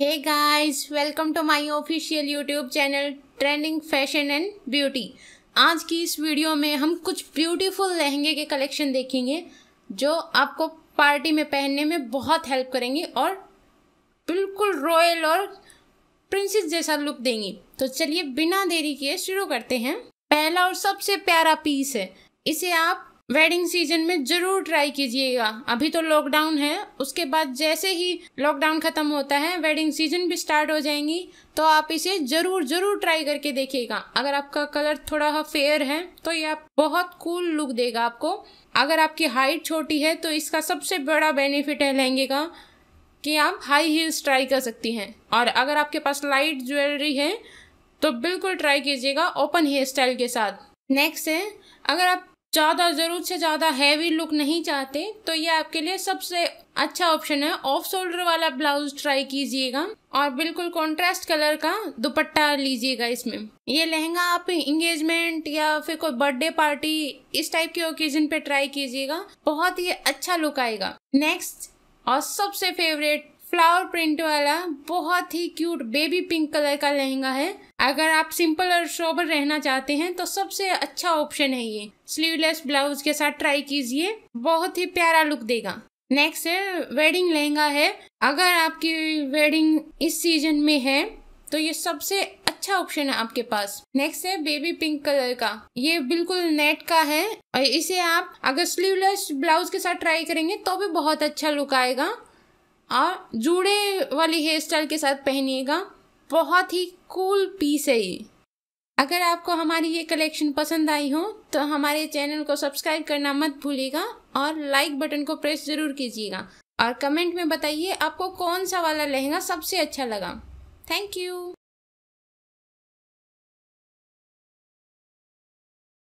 hey guys welcome to my official YouTube channel trending fashion and beauty आज की इस video में हम कुछ ब्यूटीफुल लहंगे के कलेक्शन देखेंगे जो आपको पार्टी में पहनने में बहुत हेल्प करेंगे और बिल्कुल रॉयल और प्रिंसेस जैसा लुक देंगी तो चलिए बिना देरी किए शुरू करते हैं पहला और सबसे प्यारा पीस है इसे आप वेडिंग सीजन में जरूर ट्राई कीजिएगा अभी तो लॉकडाउन है उसके बाद जैसे ही लॉकडाउन ख़त्म होता है वेडिंग सीजन भी स्टार्ट हो जाएंगी तो आप इसे ज़रूर ज़रूर ट्राई करके देखिएगा अगर आपका कलर थोड़ा फेयर है तो आप बहुत कूल लुक देगा आपको अगर आपकी हाइट छोटी है तो इसका सबसे बड़ा बेनिफिट है लहंगे का कि आप हाई हील्स ट्राई कर सकती हैं और अगर आपके पास लाइट ज्वेलरी है तो बिल्कुल ट्राई कीजिएगा ओपन हेयर स्टाइल के साथ नेक्स्ट है अगर आप ज़्यादा ज़रूरत से ज़्यादा हैवी लुक नहीं चाहते तो ये आपके लिए सबसे अच्छा ऑप्शन है ऑफ शोल्डर वाला ब्लाउज ट्राई कीजिएगा और बिल्कुल कॉन्ट्रास्ट कलर का दुपट्टा लीजिएगा इसमें ये लहंगा आप इंगेजमेंट या फिर कोई बर्थडे पार्टी इस टाइप के ओकेजन पे ट्राई कीजिएगा बहुत ही अच्छा लुक आएगा नेक्स्ट और सबसे फेवरेट फ्लावर प्रिंट वाला बहुत ही क्यूट बेबी पिंक कलर का लहंगा है अगर आप सिंपल और शोबर रहना चाहते हैं तो सबसे अच्छा ऑप्शन है ये स्लीवलेस ब्लाउज के साथ ट्राई कीजिए बहुत ही प्यारा लुक देगा नेक्स्ट है वेडिंग लहंगा है अगर आपकी वेडिंग इस सीजन में है तो ये सबसे अच्छा ऑप्शन है आपके पास नेक्स्ट है बेबी पिंक कलर का ये बिल्कुल नेट का है और इसे आप अगर स्लीवलेस ब्लाउज के साथ ट्राई करेंगे तो भी बहुत अच्छा लुक आएगा और जूड़े वाली हेयर स्टाइल के साथ पहनिएगा बहुत ही कूल पीस है ये अगर आपको हमारी ये कलेक्शन पसंद आई हो तो हमारे चैनल को सब्सक्राइब करना मत भूलिएगा और लाइक बटन को प्रेस ज़रूर कीजिएगा और कमेंट में बताइए आपको कौन सा वाला लहंगा सबसे अच्छा लगा थैंक यू